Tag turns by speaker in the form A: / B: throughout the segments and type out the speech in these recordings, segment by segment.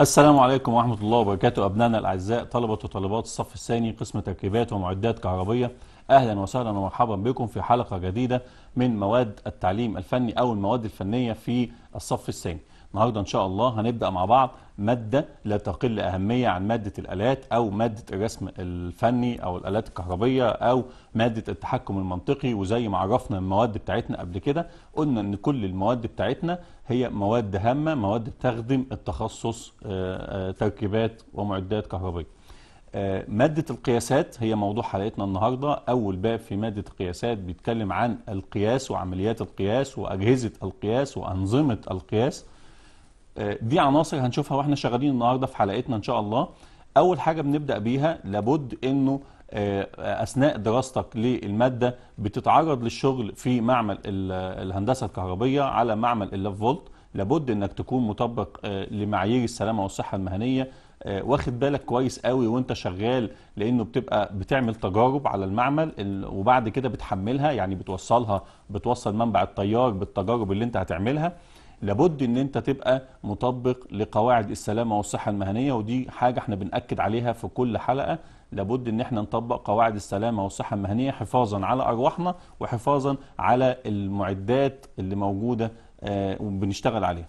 A: السلام عليكم ورحمة الله وبركاته أبنائنا الأعزاء طلبة وطالبات الصف الثاني قسم تركيبات ومعدات كهربية أهلا وسهلا ومرحبا بكم في حلقة جديدة من مواد التعليم الفني أو المواد الفنية في الصف الثاني النهارده ان شاء الله هنبدا مع بعض ماده لا تقل اهميه عن ماده الالات او ماده الرسم الفني او الالات الكهربيه او ماده التحكم المنطقي وزي ما عرفنا المواد بتاعتنا قبل كده قلنا ان كل المواد بتاعتنا هي مواد هامه مواد تخدم التخصص آه، آه، تركيبات ومعدات كهربيه آه، مادة القياسات هي موضوع حلقتنا النهاردة أول باب في مادة القياسات بيتكلم عن القياس وعمليات القياس وأجهزة القياس وأنظمة القياس آه، دي عناصر هنشوفها واحنا شغالين النهارده في حلقتنا ان شاء الله اول حاجه بنبدا بيها لابد انه آه، اثناء دراستك للماده بتتعرض للشغل في معمل الهندسه الكهربيه على معمل اللاف فولت لابد انك تكون مطبق آه، لمعايير السلامه والصحه المهنيه واخد بالك كويس قوي وانت شغال لانه بتبقى بتعمل تجارب على المعمل وبعد كده بتحملها يعني بتوصلها بتوصل منبع التيار بالتجارب اللي انت هتعملها لابد ان انت تبقى مطبق لقواعد السلامه والصحه المهنيه ودي حاجه احنا بناكد عليها في كل حلقه لابد ان احنا نطبق قواعد السلامه والصحه المهنيه حفاظا على ارواحنا وحفاظا على المعدات اللي موجوده آه، وبنشتغل عليها.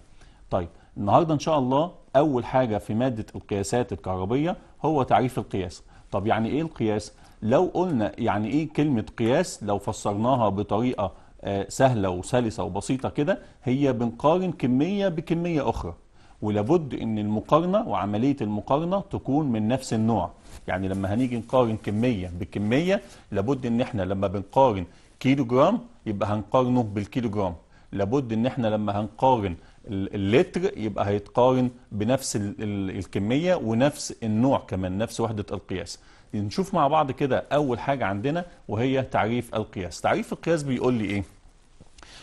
A: طيب النهارده ان شاء الله اول حاجه في ماده القياسات الكهربيه هو تعريف القياس. طب يعني ايه القياس؟ لو قلنا يعني ايه كلمه قياس لو فسرناها بطريقه آه، سهلة وسلسة وبسيطة كده هي بنقارن كمية بكمية أخرى ولابد ان المقارنه وعمليه المقارنه تكون من نفس النوع يعني لما هنيجي نقارن كميه بكميه لابد ان احنا لما بنقارن كيلو جرام يبقى هنقارنه بالكيلو جرام لابد ان احنا لما هنقارن اللتر يبقى هيتقارن بنفس الكميه ونفس النوع كمان نفس وحده القياس نشوف مع بعض كده أول حاجة عندنا وهي تعريف القياس تعريف القياس بيقول لي إيه؟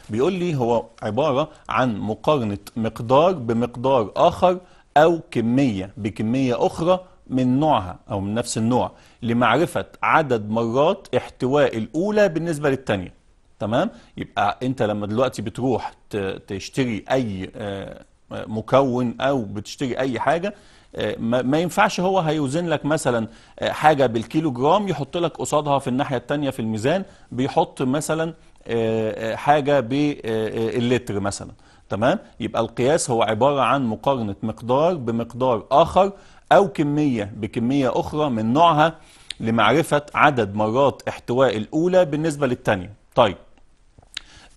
A: بيقول لي هو عبارة عن مقارنة مقدار بمقدار آخر أو كمية بكمية أخرى من نوعها أو من نفس النوع لمعرفة عدد مرات احتواء الأولى بالنسبة للثانية تمام؟ يبقى أنت لما دلوقتي بتروح تشتري أي آه، آه، مكون أو بتشتري أي حاجة آه، ما ينفعش هو هيوزن لك مثلا آه، حاجه بالكيلو جرام يحط لك قصادها في الناحيه الثانيه في الميزان بيحط مثلا آه، حاجه باللتر مثلا تمام يبقى القياس هو عباره عن مقارنه مقدار بمقدار اخر او كميه بكميه اخرى من نوعها لمعرفه عدد مرات احتواء الاولى بالنسبه للثانيه طيب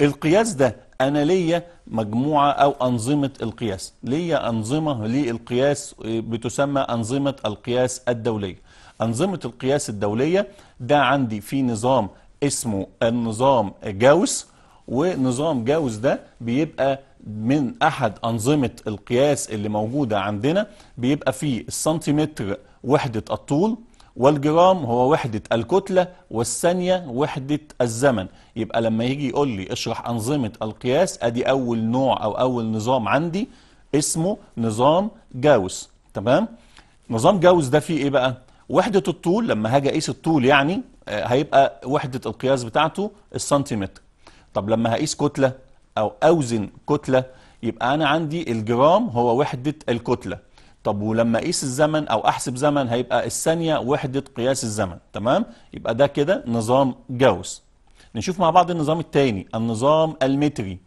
A: القياس ده أنا ليا مجموعة أو أنظمة القياس ليا أنظمة للقياس بتسمى أنظمة القياس الدولية أنظمة القياس الدولية ده عندي في نظام اسمه النظام جاوس ونظام جاوس ده بيبقى من أحد أنظمة القياس اللي موجودة عندنا بيبقى فيه السنتيمتر وحدة الطول والجرام هو وحدة الكتلة والثانية وحدة الزمن يبقى لما يجي يقول لي اشرح أنظمة القياس أدي أول نوع أو أول نظام عندي اسمه نظام جاوس تمام نظام جاوس ده فيه إيه بقى وحدة الطول لما هاجي أقيس الطول يعني آه، هيبقى وحدة القياس بتاعته السنتيمتر طب لما هقيس كتلة أو أوزن كتلة يبقى أنا عندي الجرام هو وحدة الكتلة طب ولما اقيس الزمن او احسب زمن هيبقى الثانيه وحده قياس الزمن تمام يبقى ده كده نظام جاوس نشوف مع بعض النظام الثاني النظام المتري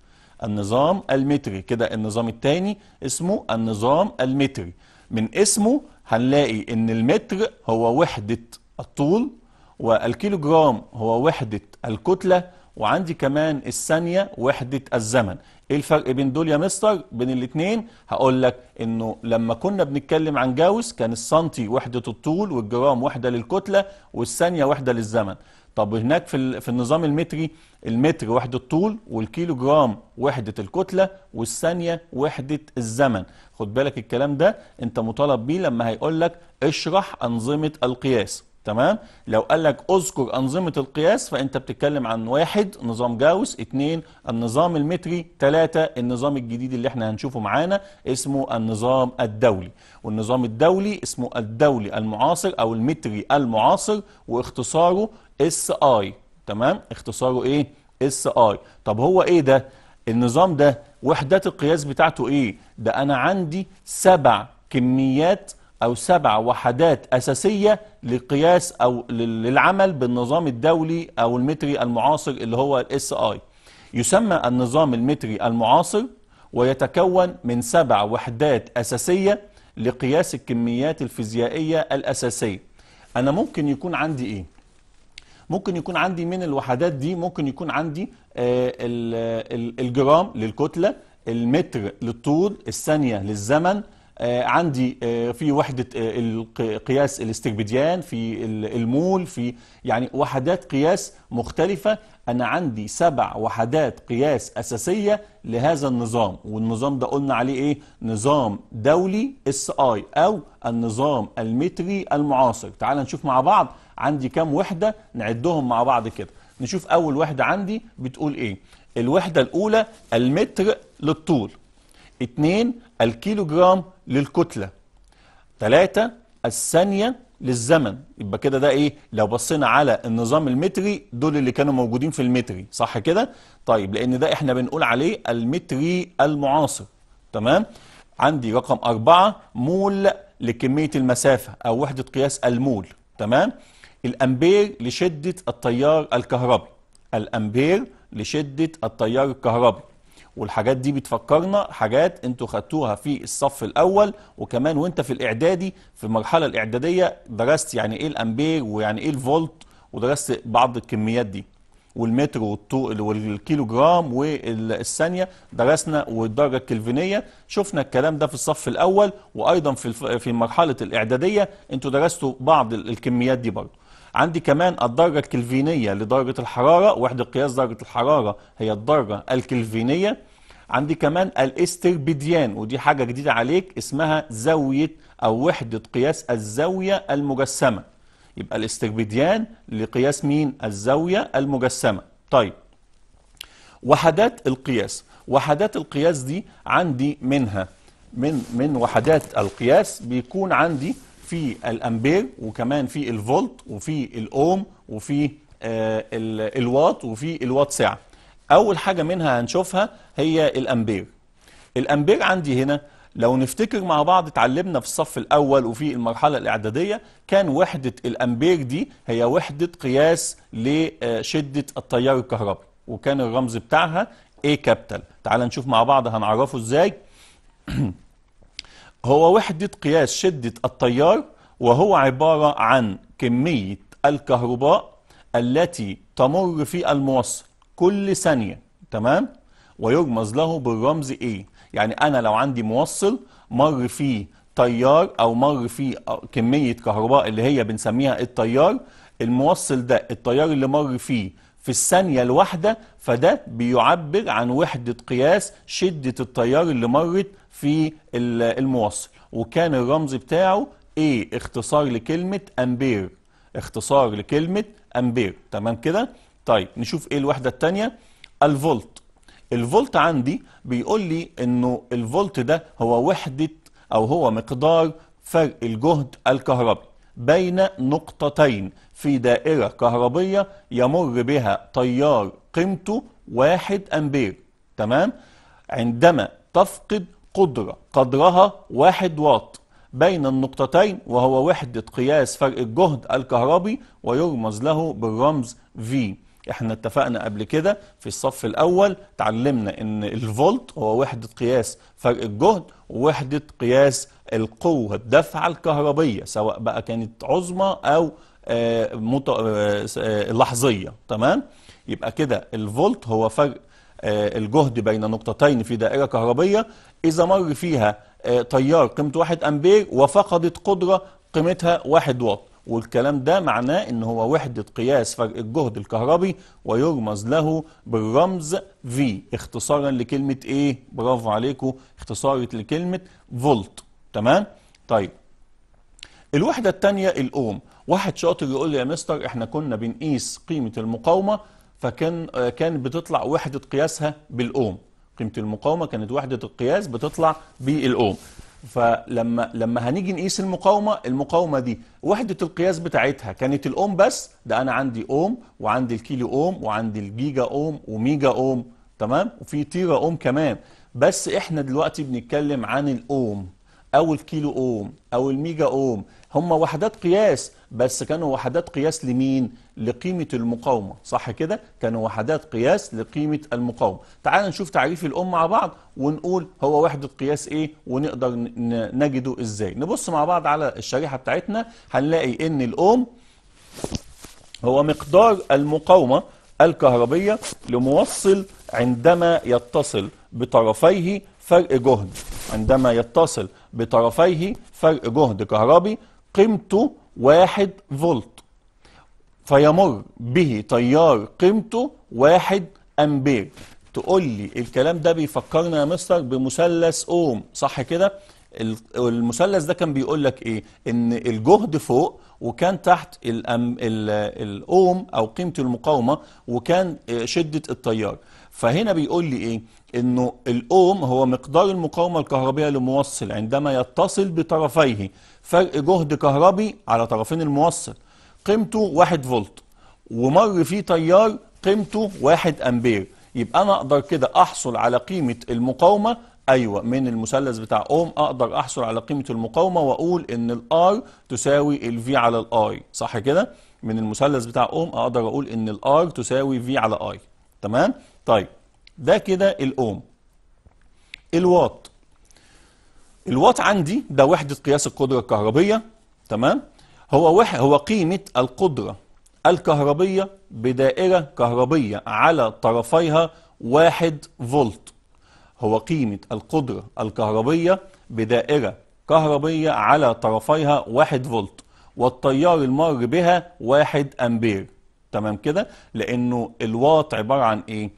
A: النظام المتري كده النظام الثاني اسمه النظام المتري من اسمه هنلاقي ان المتر هو وحده الطول والكيلوجرام هو وحده الكتله وعندي كمان الثانيه وحده الزمن ايه الفرق بين دول يا مستر بين الاثنين هقول لك انه لما كنا بنتكلم عن جاوس كان السنتي وحده الطول والجرام وحده للكتله والثانيه وحده للزمن طب هناك في في النظام المتري المتر وحده الطول والكيلو جرام وحده الكتله والثانيه وحده الزمن خد بالك الكلام ده انت مطالب بيه لما هيقول لك اشرح انظمه القياس تمام لو قال لك اذكر انظمه القياس فانت بتتكلم عن واحد نظام جاوس اثنين النظام المتري ثلاثة النظام الجديد اللي احنا هنشوفه معانا اسمه النظام الدولي والنظام الدولي اسمه الدولي المعاصر او المتري المعاصر واختصاره اس اي تمام اختصاره ايه اس اي طب هو ايه ده النظام ده وحدات القياس بتاعته ايه ده انا عندي سبع كميات أو سبع وحدات أساسية لقياس أو للعمل بالنظام الدولي أو المتري المعاصر اللي هو الاس اي يسمى النظام المتري المعاصر ويتكون من سبع وحدات أساسية لقياس الكميات الفيزيائية الأساسية أنا ممكن يكون عندي إيه؟ ممكن يكون عندي من الوحدات دي ممكن يكون عندي آه، الجرام للكتلة المتر للطول الثانية للزمن آه، عندي آه، في وحدة آه، قياس الاستكبديان في المول في يعني وحدات قياس مختلفة أنا عندي سبع وحدات قياس أساسية لهذا النظام والنظام ده قلنا عليه إيه؟ نظام دولي اس اي أو النظام المتري المعاصر تعال نشوف مع بعض عندي كام وحدة نعدهم مع بعض كده نشوف أول وحدة عندي بتقول إيه الوحدة الأولى المتر للطول اتنين الكيلو جرام للكتلة تلاتة الثانية للزمن يبقى كده ده ايه لو بصينا على النظام المتري دول اللي كانوا موجودين في المتري صح كده طيب لان ده احنا بنقول عليه المتري المعاصر تمام عندي رقم أربعة مول لكمية المسافة أو وحدة قياس المول تمام الأمبير لشدة التيار الكهربي الأمبير لشدة التيار الكهربي والحاجات دي بتفكرنا حاجات انتوا خدتوها في الصف الاول وكمان وانت في الاعدادي في المرحله الاعداديه درست يعني ايه الامبير ويعني ايه الفولت ودرست بعض الكميات دي والمتر والكيلو جرام والثانيه درسنا والدرجه الكلفينيه شفنا الكلام ده في الصف الاول وايضا في في مرحله الاعداديه انتوا درستوا بعض الكميات دي برضه عندي كمان الدرجة الكلفينية لدرجة الحرارة وحدة قياس درجة الحرارة هي الدرجة الكلفينية عندي كمان الاستربيديان ودي حاجة جديدة عليك اسمها زاوية أو وحدة قياس الزاوية المجسمة يبقى الاستربيديان لقياس مين؟ الزاوية المجسمة طيب وحدات القياس وحدات القياس دي عندي منها من من وحدات القياس بيكون عندي في الامبير وكمان في الفولت وفي الاوم وفي آه، الوات وفي الوات ساعه اول حاجه منها هنشوفها هي الامبير الامبير عندي هنا لو نفتكر مع بعض اتعلمنا في الصف الاول وفي المرحله الاعداديه كان وحده الامبير دي هي وحده قياس لشده التيار الكهربي وكان الرمز بتاعها اي كابيتال تعال نشوف مع بعض هنعرفه ازاي هو وحدة قياس شدة التيار وهو عبارة عن كمية الكهرباء التي تمر في الموصل كل ثانية تمام ويرمز له بالرمز A يعني أنا لو عندي موصل مر فيه تيار أو مر فيه كمية كهرباء اللي هي بنسميها التيار الموصل ده التيار اللي مر فيه في الثانية الواحدة فده بيعبر عن وحدة قياس شدة التيار اللي مرت في الموصل وكان الرمز بتاعه ايه اختصار لكلمة امبير اختصار لكلمة امبير تمام كده طيب نشوف ايه الوحدة التانية الفولت الفولت عندي بيقول لي انه الفولت ده هو وحدة او هو مقدار فرق الجهد الكهربي بين نقطتين في دائرة كهربية يمر بها تيار قيمته واحد أمبير تمام عندما تفقد قدرة قدرها واحد واط بين النقطتين وهو وحدة قياس فرق الجهد الكهربي ويرمز له بالرمز V احنا اتفقنا قبل كده في الصف الأول تعلمنا ان الفولت هو وحدة قياس فرق الجهد ووحدة قياس القوة الدفعة الكهربية سواء بقى كانت عظمى أو آه، آه، آه، لحظيه تمام يبقى كده الفولت هو فرق الجهد بين نقطتين في دائره كهربيه اذا مر فيها تيار قيمة 1 امبير وفقدت قدره قيمتها 1 واط والكلام ده معناه ان هو وحده قياس فرق الجهد الكهربي ويرمز له بالرمز V اختصارا لكلمه ايه برافو عليكم اختصارة لكلمه فولت تمام طيب الوحده الثانيه الاوم واحد شاطر يقول لي يا مستر احنا كنا بنقيس قيمه المقاومه فكان كان بتطلع وحده قياسها بالاوم قيمه المقاومه كانت وحده القياس بتطلع بالاوم فلما لما هنيجي نقيس المقاومه المقاومه دي وحده القياس بتاعتها كانت الاوم بس ده انا عندي اوم وعندي الكيلو اوم وعندي الجيجا اوم وميجا اوم تمام وفي تيرا اوم كمان بس احنا دلوقتي بنتكلم عن الاوم او الكيلو اوم او الميجا اوم هم وحدات قياس بس كانوا وحدات قياس لمين لقيمة المقاومة صح كده كانوا وحدات قياس لقيمة المقاومة تعال نشوف تعريف الأم مع بعض ونقول هو وحدة قياس إيه ونقدر نجده إزاي نبص مع بعض على الشريحة بتاعتنا هنلاقي إن الأم هو مقدار المقاومة الكهربية لموصل عندما يتصل بطرفيه فرق جهد عندما يتصل بطرفيه فرق جهد كهربي قيمته واحد فولت فيمر به تيار قيمته واحد أمبير تقول لي الكلام ده بيفكرنا يا مستر بمثلث أوم صح كده؟ المثلث ده كان بيقول لك ايه ان الجهد فوق وكان تحت الأم الاوم او قيمه المقاومه وكان آه، شده التيار فهنا بيقول لي ايه انه الاوم هو مقدار المقاومه الكهربيه لموصل عندما يتصل بطرفيه فرق جهد كهربي على طرفين الموصل قيمته 1 فولت ومر فيه تيار قيمته 1 امبير يبقى انا اقدر كده احصل على قيمه المقاومه ايوه من المثلث بتاع اوم اقدر احصل على قيمه المقاومه واقول ان الار تساوي الفي على الاي صح كده من المثلث بتاع اوم اقدر اقول ان الار تساوي في على اي تمام طيب ده كده الاوم الواط الواط عندي ده وحدة قياس القدرة الكهربية تمام هو وح هو قيمة القدرة الكهربية بدائرة كهربية على طرفيها واحد فولت هو قيمة القدرة الكهربية بدائرة كهربية على طرفيها واحد فولت والتيار المار بها واحد أمبير تمام كده لأنه الواط عبارة عن إيه؟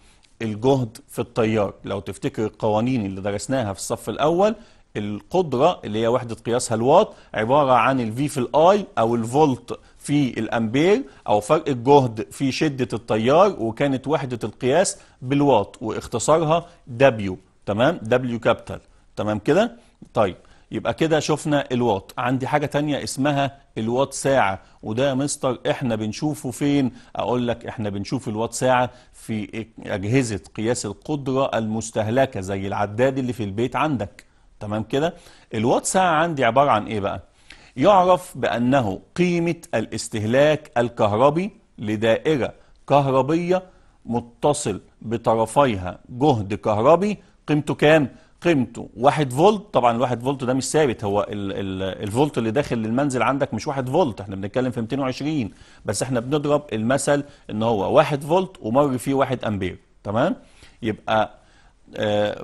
A: الجهد في التيار لو تفتكر القوانين اللي درسناها في الصف الأول القدرة اللي هي وحدة قياسها الواط عبارة عن الفي في الاي أو الفولت في الامبير او فرق الجهد في شده التيار وكانت وحده القياس بالواط واختصارها دبليو تمام دبليو كابيتال تمام كده طيب يبقى كده شفنا الواط عندي حاجة تانية اسمها الواط ساعة وده يا مستر احنا بنشوفه فين اقول لك احنا بنشوف الواط ساعة في اجهزة قياس القدرة المستهلكة زي العداد اللي في البيت عندك تمام كده الواط ساعة عندي عبارة عن ايه بقى يعرف بأنه قيمة الاستهلاك الكهربي لدائرة كهربية متصل بطرفيها جهد كهربي قيمته كام؟ قيمته 1 فولت طبعا ال1 فولت ده مش ثابت هو ال ال الفولت اللي داخل للمنزل عندك مش 1 فولت احنا بنتكلم في 220 بس احنا بنضرب المثل ان هو 1 فولت ومر فيه 1 امبير تمام يبقى آه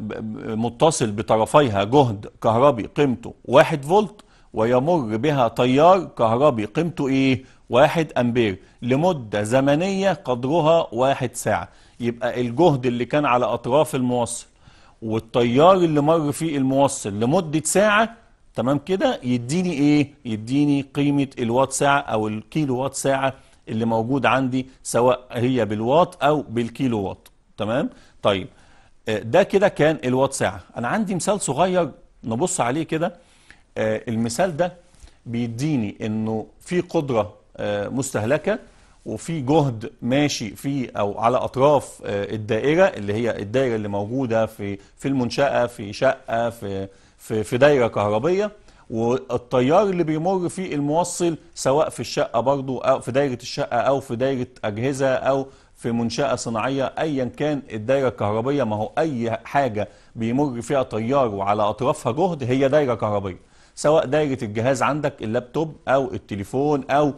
A: متصل بطرفيها جهد كهربي قيمته 1 فولت ويمر بها تيار كهربي قيمته ايه 1 امبير لمده زمنيه قدرها 1 ساعه يبقى الجهد اللي كان على اطراف الموصل والتيار اللي مر فيه الموصل لمدة ساعة تمام كده يديني ايه يديني قيمة الوات ساعة او الكيلو وات ساعة اللي موجود عندي سواء هي بالوات او بالكيلو وات تمام طيب آه، ده كده كان الوات ساعة انا عندي مثال صغير نبص عليه كده آه، المثال ده بيديني انه في قدرة آه، مستهلكة وفي جهد ماشي في او على اطراف آه، الدائره اللي هي الدائره اللي موجوده في في المنشاه في شقه في في, في دايره كهربيه والتيار اللي بيمر في الموصل سواء في الشقه برضو او في دايره الشقه او في دايره اجهزه او في منشاه صناعيه ايا كان الدايره الكهربيه ما هو اي حاجه بيمر فيها تيار وعلى اطرافها جهد هي دايره كهربيه سواء دايره الجهاز عندك اللابتوب او التليفون او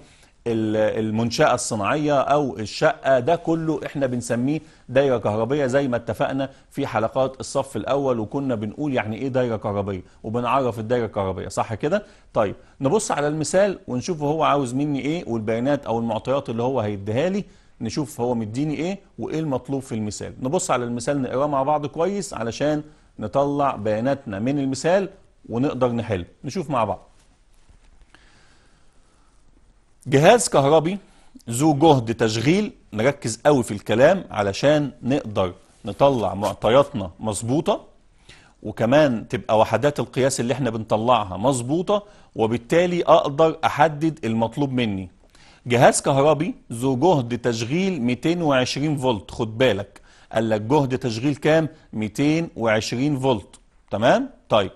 A: المنشأة الصناعية أو الشقة ده كله إحنا بنسميه دايرة كهربية زي ما اتفقنا في حلقات الصف الأول وكنا بنقول يعني إيه دايرة كهربية وبنعرف الدايرة الكهربية صح كده؟ طيب نبص على المثال ونشوف هو عاوز مني إيه والبيانات أو المعطيات اللي هو هيديها لي نشوف هو مديني إيه وإيه المطلوب في المثال نبص على المثال نقراه مع بعض كويس علشان نطلع بياناتنا من المثال ونقدر نحل نشوف مع بعض جهاز كهربي ذو جهد تشغيل نركز قوي في الكلام علشان نقدر نطلع معطياتنا مظبوطه وكمان تبقى وحدات القياس اللي احنا بنطلعها مظبوطه وبالتالي اقدر احدد المطلوب مني جهاز كهربي ذو جهد تشغيل 220 فولت خد بالك قال لك جهد تشغيل كام 220 فولت تمام طيب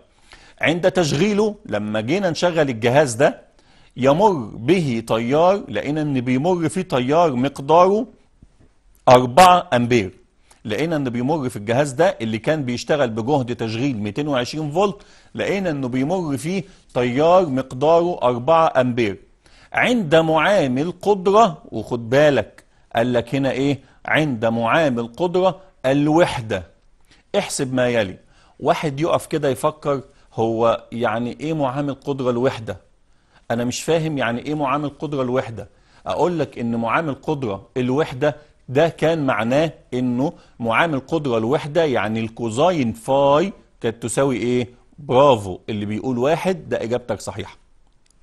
A: عند تشغيله لما جينا نشغل الجهاز ده يمر به تيار لقينا ان بيمر فيه تيار مقداره 4 امبير لقينا انه بيمر في الجهاز ده اللي كان بيشتغل بجهد تشغيل 220 فولت لقينا انه بيمر فيه تيار مقداره 4 امبير عند معامل قدرة وخد بالك قال لك هنا ايه عند معامل قدرة الوحدة احسب ما يلي واحد يقف كده يفكر هو يعني ايه معامل قدرة الوحدة انا مش فاهم يعني ايه معامل قدره الوحده اقول لك ان معامل قدره الوحده ده كان معناه انه معامل قدره الوحده يعني الكوزاين فاي كانت تساوي ايه برافو اللي بيقول واحد ده اجابتك صحيحه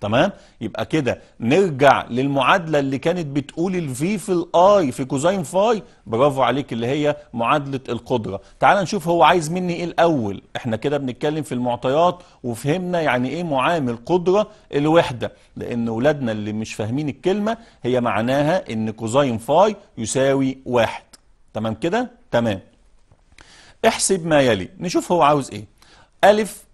A: تمام يبقى كده نرجع للمعادله اللي كانت بتقول الفي في الاي في كوزين فاي برافو عليك اللي هي معادله القدره تعال نشوف هو عايز مني ايه الاول احنا كده بنتكلم في المعطيات وفهمنا يعني ايه معامل قدره الوحده لان ولادنا اللي مش فاهمين الكلمه هي معناها ان كوزين فاي يساوي واحد تمام كده تمام احسب ما يلي نشوف هو عاوز ايه الف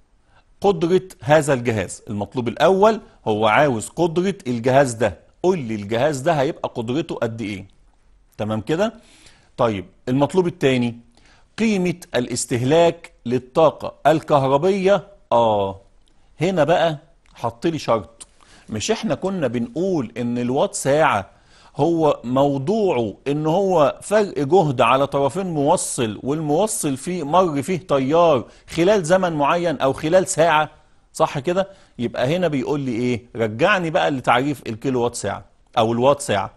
A: قدرة هذا الجهاز المطلوب الأول هو عاوز قدرة الجهاز ده قول لي الجهاز ده هيبقى قدرته قد إيه تمام كده طيب المطلوب الثاني قيمة الاستهلاك للطاقة الكهربية آه هنا بقى حط لي شرط مش احنا كنا بنقول ان الوات ساعة هو موضوعه ان هو فرق جهد على طرفين موصل والموصل فيه مر فيه تيار خلال زمن معين او خلال ساعه صح كده يبقى هنا بيقول لي ايه رجعني بقى لتعريف الكيلو وات ساعه او الوات ساعه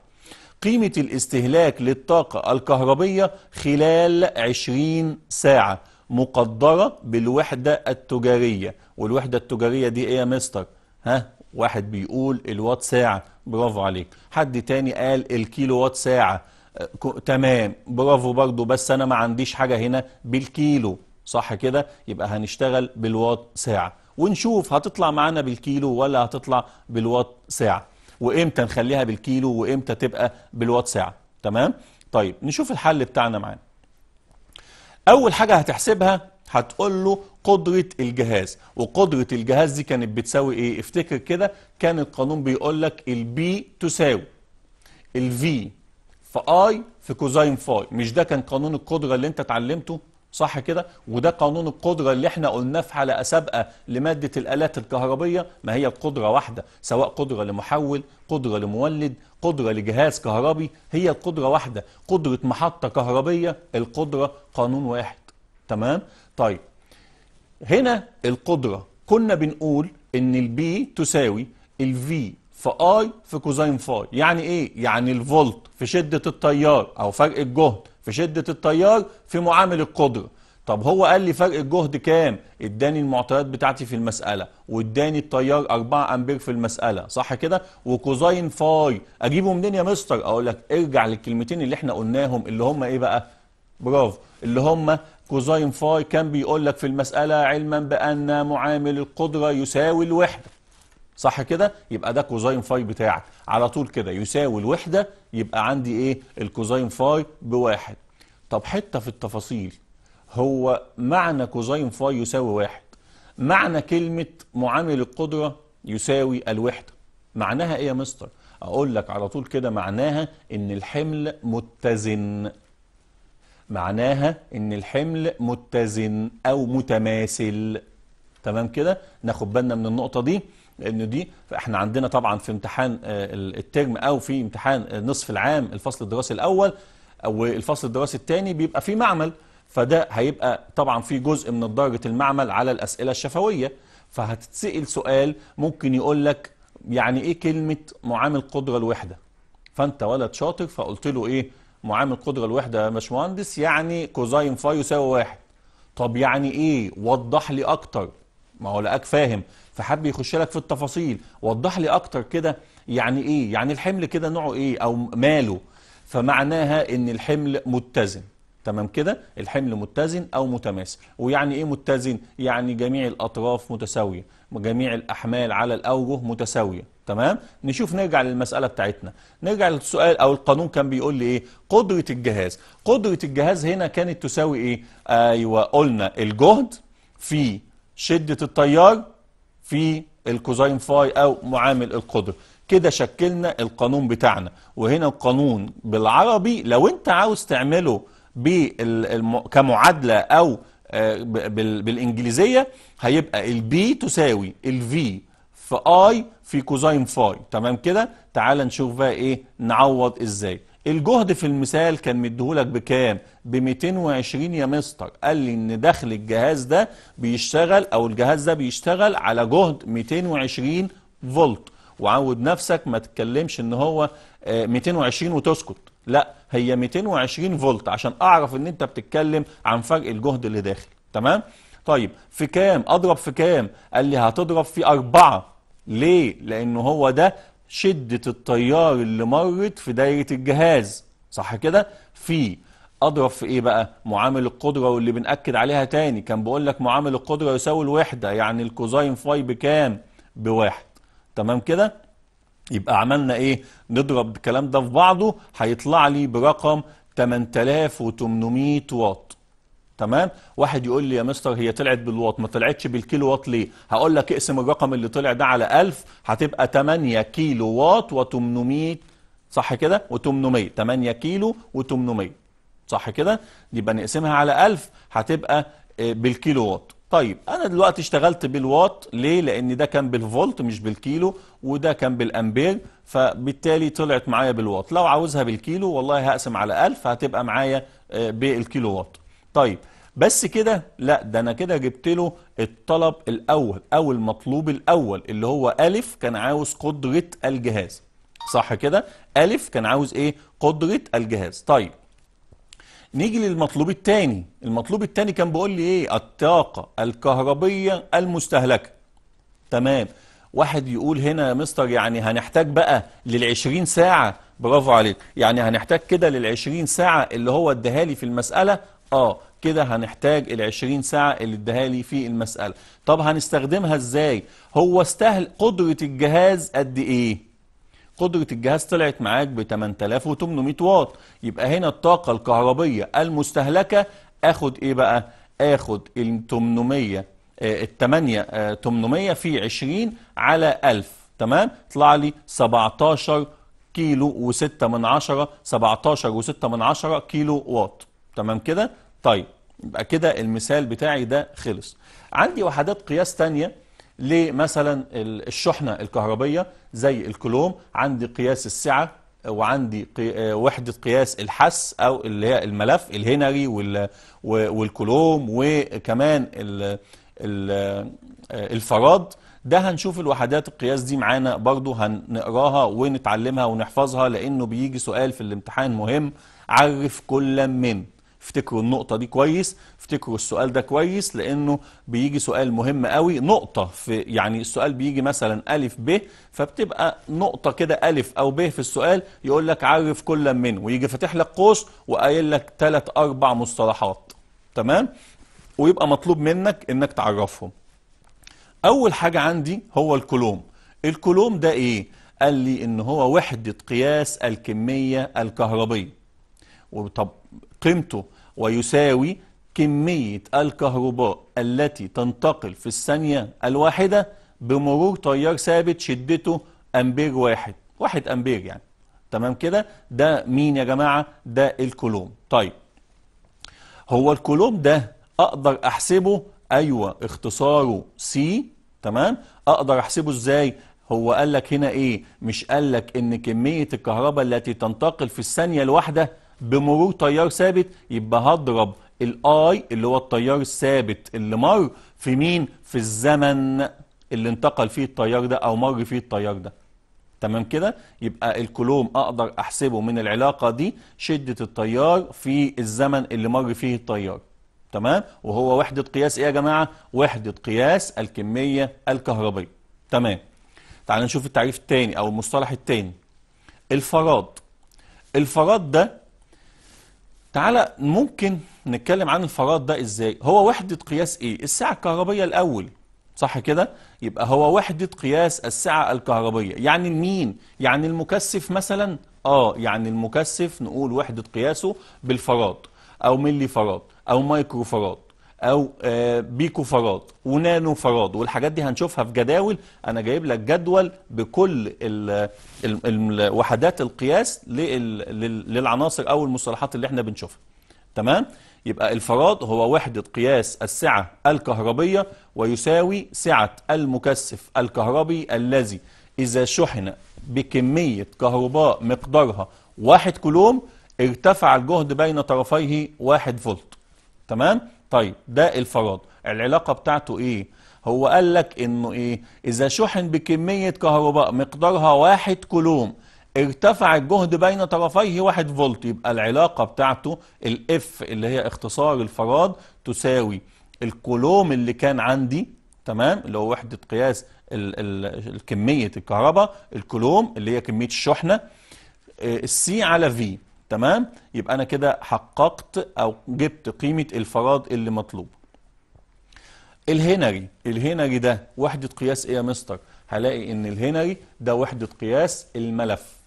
A: قيمه الاستهلاك للطاقه الكهربيه خلال 20 ساعه مقدره بالوحده التجاريه والوحده التجاريه دي ايه يا مستر ها واحد بيقول الوات ساعة برافو عليك حد تاني قال الكيلو وات ساعة أه، تمام برافو برضو بس أنا ما عنديش حاجة هنا بالكيلو صح كده يبقى هنشتغل بالوات ساعة ونشوف هتطلع معانا بالكيلو ولا هتطلع بالوات ساعة وإمتى نخليها بالكيلو وإمتى تبقى بالوات ساعة تمام طيب نشوف الحل بتاعنا معانا أول حاجة هتحسبها هتقول له قدرة الجهاز وقدرة الجهاز دي كانت بتساوي ايه افتكر كده كان القانون بيقول لك البي تساوي الفي في اي في كوزاين فاي مش ده كان قانون القدرة اللي انت اتعلمته صح كده وده قانون القدرة اللي احنا قلناه في حلقة سابقة لمادة الآلات الكهربية ما هي القدرة واحدة سواء قدرة لمحول قدرة لمولد قدرة لجهاز كهربي هي القدرة واحدة قدرة محطة كهربية القدرة قانون واحد تمام طيب هنا القدرة كنا بنقول ان البي تساوي الفي في اي في كوزين فاي يعني ايه يعني الفولت في شدة التيار او فرق الجهد في شدة التيار في معامل القدرة طب هو قال لي فرق الجهد كام اداني المعطيات بتاعتي في المسألة واداني التيار 4 امبير في المسألة صح كده وكوزين فاي اجيبه منين يا مستر اقول لك ارجع للكلمتين اللي احنا قلناهم اللي هم ايه بقى برافو اللي هم كوزاين فاي كان بيقول لك في المسألة علما بأن معامل القدرة يساوي الوحدة صح كده يبقى ده كوزاين فاي بتاعك على طول كده يساوي الوحدة يبقى عندي ايه الكوزاين فاي بواحد طب حتة في التفاصيل هو معنى كوزاين فاي يساوي واحد معنى كلمة معامل القدرة يساوي الوحدة معناها ايه يا مستر اقول لك على طول كده معناها ان الحمل متزن معناها ان الحمل متزن او متماثل تمام كده ناخد بالنا من النقطه دي لان دي احنا عندنا طبعا في امتحان آه، الترم او في امتحان آه، نصف العام الفصل الدراسي الاول او الفصل الدراسي الثاني بيبقى في معمل فده هيبقى طبعا في جزء من درجه المعمل على الاسئله الشفويه فهتتسال سؤال ممكن يقول لك يعني ايه كلمه معامل قدره الوحده فانت ولد شاطر فقلت له ايه معامل قدرة الوحدة يا باشمهندس يعني كوزاين فاي يساوي واحد طب يعني ايه وضح لي اكتر ما هو لقاك فاهم فحب يخش لك في التفاصيل وضح لي اكتر كده يعني ايه يعني الحمل كده نوعه ايه او ماله فمعناها ان الحمل متزن تمام كده الحمل متزن أو متماسك ويعني إيه متزن؟ يعني جميع الأطراف متساوية جميع الأحمال على الأوجه متساوية تمام نشوف نرجع للمسألة بتاعتنا نرجع للسؤال أو القانون كان بيقول لي إيه قدرة الجهاز قدرة الجهاز هنا كانت تساوي إيه أيوة قلنا الجهد في شدة التيار في الكوزين فاي أو معامل القدرة كده شكلنا القانون بتاعنا وهنا القانون بالعربي لو انت عاوز تعمله كمعادله او آه، بالانجليزيه هيبقى البي تساوي الفي في اي في كوزاين فاي تمام كده تعال نشوف بقى ايه نعوض ازاي الجهد في المثال كان مديهولك بكام ب 220 يا مستر قال لي ان دخل الجهاز ده بيشتغل او الجهاز ده بيشتغل على جهد 220 فولت وعود نفسك ما تتكلمش ان هو 220 آه، وتسكت لا هي 220 فولت عشان اعرف ان انت بتتكلم عن فرق الجهد اللي داخل تمام طيب في كام اضرب في كام قال لي هتضرب في أربعة ليه لانه هو ده شدة التيار اللي مرت في دايرة الجهاز صح كده في اضرب في ايه بقى معامل القدره واللي بناكد عليها تاني كان بقول لك معامل القدره يساوي الوحده يعني الكوزاين فاي بكام بواحد تمام كده يبقى عملنا ايه نضرب الكلام ده في بعضه هيطلع لي برقم 8800 واط تمام واحد يقول لي يا مستر هي طلعت بالواط ما طلعتش بالكيلو واط ليه هقول لك اقسم الرقم اللي طلع ده على 1000 هتبقى 8 كيلو واط و800 صح كده و800 8 كيلو و800 صح كده يبقى نقسمها على 1000 هتبقى آه، بالكيلو واط طيب انا دلوقتي اشتغلت بالوات ليه لان ده كان بالفولت مش بالكيلو وده كان بالامبير فبالتالي طلعت معايا بالوات لو عاوزها بالكيلو والله هقسم على 1000 هتبقى معايا آه، بالكيلو وات طيب بس كده لا ده انا كده جبت له الطلب الاول او المطلوب الاول اللي هو الف كان عاوز قدره الجهاز صح كده الف كان عاوز ايه قدره الجهاز طيب نيجي للمطلوب الثاني المطلوب الثاني كان بيقول لي ايه الطاقه الكهربيه المستهلكه تمام واحد يقول هنا يا مستر يعني هنحتاج بقى لل20 ساعه برافو عليك يعني هنحتاج كده لل20 ساعه اللي هو اداها لي في المساله اه كده هنحتاج ال20 ساعه اللي اداها لي في المساله طب هنستخدمها ازاي هو استهل قدره الجهاز قد ايه قدرة الجهاز طلعت معاك ب 8800 واط يبقى هنا الطاقة الكهربية المستهلكة اخد ايه بقى اخد ال 800 آه، ال 8 800 آه، في 20 على 1000 تمام طلع لي 17 كيلو و6 من 10 17 و6 من 10 كيلو واط تمام كده طيب يبقى كده المثال بتاعي ده خلص عندي وحدات قياس تانية لمثلا الشحنة الكهربية زي الكلوم عندي قياس السعة وعندي آه، وحدة قياس الحس أو اللي هي الملف الهنري والكلوم وكمان آه، الفراد ده هنشوف الوحدات القياس دي معانا برضو هنقراها ونتعلمها ونحفظها لأنه بيجي سؤال في الامتحان مهم عرف كل من افتكروا النقطة دي كويس افتكروا السؤال ده كويس لأنه بيجي سؤال مهم قوي نقطة في يعني السؤال بيجي مثلا ألف ب فبتبقى نقطة كده ألف أو ب في السؤال يقول لك عرف كل من ويجي فاتح لك قوس وقايل لك ثلاث أربع مصطلحات تمام ويبقى مطلوب منك إنك تعرفهم أول حاجة عندي هو الكولوم الكولوم ده إيه؟ قال لي إن هو وحدة قياس الكمية الكهربية وطب قيمته ويساوي كمية الكهرباء التي تنتقل في الثانية الواحدة بمرور تيار ثابت شدته أمبير واحد واحد أمبير يعني تمام كده ده مين يا جماعة ده الكولوم طيب هو الكولوم ده أقدر أحسبه أيوة اختصاره سي تمام أقدر أحسبه إزاي هو قال لك هنا إيه مش قال لك إن كمية الكهرباء التي تنتقل في الثانية الواحدة بمرور تيار ثابت يبقى هضرب الاي اللي هو التيار الثابت اللي مر في مين في الزمن اللي انتقل فيه التيار ده او مر فيه التيار ده تمام كده يبقى الكولوم اقدر احسبه من العلاقه دي شده التيار في الزمن اللي مر فيه التيار تمام وهو وحده قياس ايه يا جماعه وحده قياس الكميه الكهربائيه تمام تعال نشوف التعريف الثاني او المصطلح الثاني الفراد. الفراد ده تعالى ممكن نتكلم عن الفراغ ده ازاي هو وحدة قياس ايه الساعة الكهربية الاول صح كده يبقى هو وحدة قياس الساعة الكهربية يعني مين يعني المكثف مثلا اه يعني المكثف نقول وحدة قياسه بالفراغ او ملي فراغ او مايكرو فراغ او آه، بيكو فراد ونانو فراد والحاجات دي هنشوفها في جداول انا جايب لك جدول بكل الوحدات وحدات القياس للعناصر او المصطلحات اللي احنا بنشوفها تمام يبقى الفراد هو وحدة قياس السعة الكهربية ويساوي سعة المكثف الكهربي الذي إذا شحن بكمية كهرباء مقدارها واحد كولوم ارتفع الجهد بين طرفيه واحد فولت تمام؟ طيب ده الفراد العلاقة بتاعته ايه هو قال لك انه ايه اذا شحن بكمية كهرباء مقدارها واحد كولوم ارتفع الجهد بين طرفيه واحد فولت يبقى العلاقة بتاعته الاف اللي هي اختصار الفراد تساوي الكولوم اللي كان عندي تمام اللي هو وحدة قياس الكميه الكهرباء الكولوم اللي هي كمية الشحنة السي آه، على في تمام يبقى انا كده حققت او جبت قيمه الفراغ اللي مطلوب الهنري الهنري ده وحده قياس ايه يا مستر هلاقي ان الهنري ده وحده قياس الملف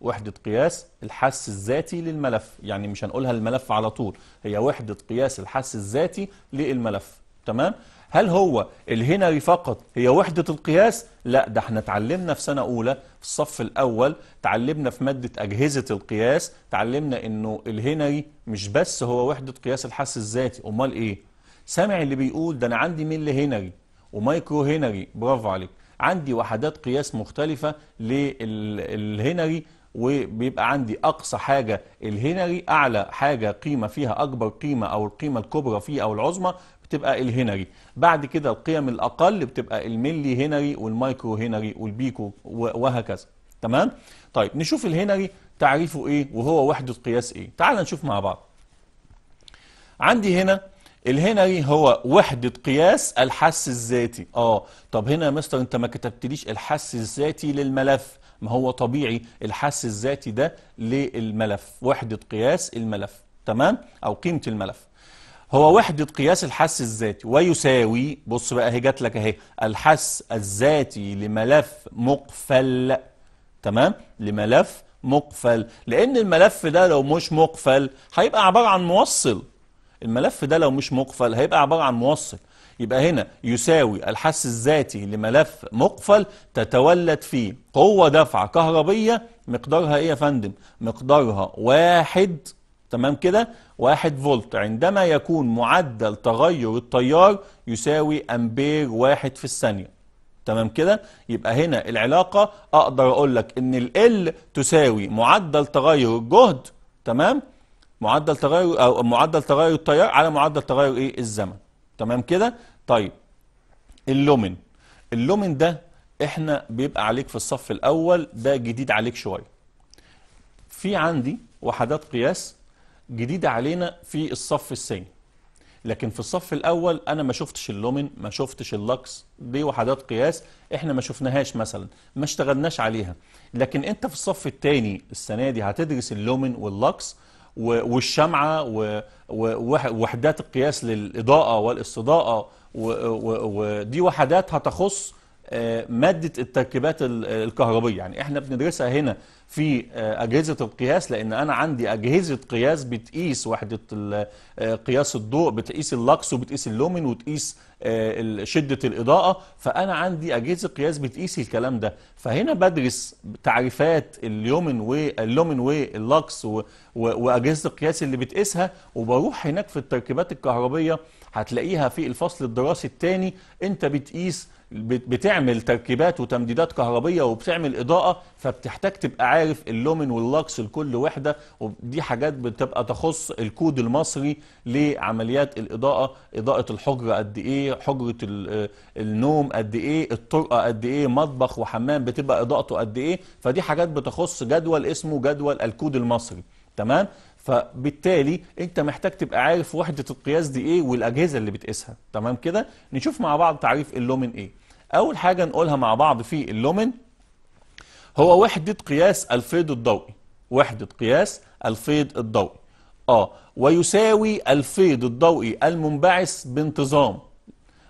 A: وحدة قياس الحس الذاتي للملف يعني مش هنقولها الملف على طول هي وحدة قياس الحس الذاتي للملف تمام هل هو الهنري فقط هي وحدة القياس؟ لا ده احنا اتعلمنا في سنة أولى في الصف الأول تعلمنا في مادة أجهزة القياس تعلمنا إنه الهنري مش بس هو وحدة قياس الحس الذاتي أمال إيه؟ سامع اللي بيقول ده أنا عندي ميل هنري ومايكرو هنري برافو عليك عندي وحدات قياس مختلفة للهنري وبيبقى عندي أقصى حاجة الهنري أعلى حاجة قيمة فيها أكبر قيمة أو القيمة الكبرى فيه أو العظمى بتبقى الهنري بعد كده القيم الاقل بتبقى الملي هنري والمايكرو هنري والبيكو وهكذا تمام طيب نشوف الهنري تعريفه ايه وهو وحده قياس ايه تعال نشوف مع بعض عندي هنا الهنري هو وحدة قياس الحس الذاتي اه طب هنا يا مستر انت ما كتبتليش الحس الذاتي للملف ما هو طبيعي الحس الذاتي ده للملف وحدة قياس الملف تمام او قيمة الملف هو وحدة قياس الحس الذاتي ويساوي بص بقى اهي جات لك اهي الحس الذاتي لملف مقفل تمام لملف مقفل لان الملف ده لو مش مقفل هيبقى عبارة عن موصل الملف ده لو مش مقفل هيبقى عبارة عن موصل يبقى هنا يساوي الحس الذاتي لملف مقفل تتولد فيه قوة دفعة كهربية مقدارها ايه يا فندم مقدارها واحد تمام كده واحد فولت عندما يكون معدل تغير التيار يساوي أمبير واحد في الثانية تمام كده يبقى هنا العلاقة أقدر أقول لك إن ال تساوي معدل تغير الجهد تمام معدل تغير أو معدل تغير التيار على معدل تغير إيه الزمن تمام كده طيب اللومن اللومن ده احنا بيبقى عليك في الصف الأول ده جديد عليك شوية في عندي وحدات قياس جديده علينا في الصف الثاني لكن في الصف الاول انا ما شفتش اللومن ما شفتش اللكس دي وحدات قياس احنا ما شفناهاش مثلا ما اشتغلناش عليها لكن انت في الصف الثاني السنه دي هتدرس اللومن واللكس والشمعه ووحدات القياس للاضاءه والاستضاءه ودي وحدات هتخص آه، ماده التركيبات الكهربيه يعني احنا بندرسها هنا في آه، أجهزة القياس لأن أنا عندي أجهزة قياس بتقيس وحدة آه، قياس الضوء بتقيس اللكس وبتقيس اللومن وتقيس آه، شدة الإضاءة فأنا عندي أجهزة قياس بتقيس الكلام ده فهنا بدرس تعريفات اليومن واللومن واللكس وأجهزة القياس اللي بتقيسها وبروح هناك في التركيبات الكهربية هتلاقيها في الفصل الدراسي الثاني أنت بتقيس بتعمل تركيبات وتمديدات كهربيه وبتعمل اضاءه فبتحتاج تبقى عارف اللومن واللوكس لكل وحده ودي حاجات بتبقى تخص الكود المصري لعمليات الاضاءه اضاءه الحجره قد ايه حجره النوم قد ايه الطرقه قد ايه مطبخ وحمام بتبقى اضاءته قد ايه فدي حاجات بتخص جدول اسمه جدول الكود المصري تمام فبالتالي انت محتاج تبقى عارف وحده القياس دي ايه والاجهزه اللي بتقيسها تمام كده نشوف مع بعض تعريف اللومن ايه اول حاجه نقولها مع بعض في اللومن هو وحده قياس الفيض الضوئي وحده قياس الفيض الضوئي اه ويساوي الفيض الضوئي المنبعث بانتظام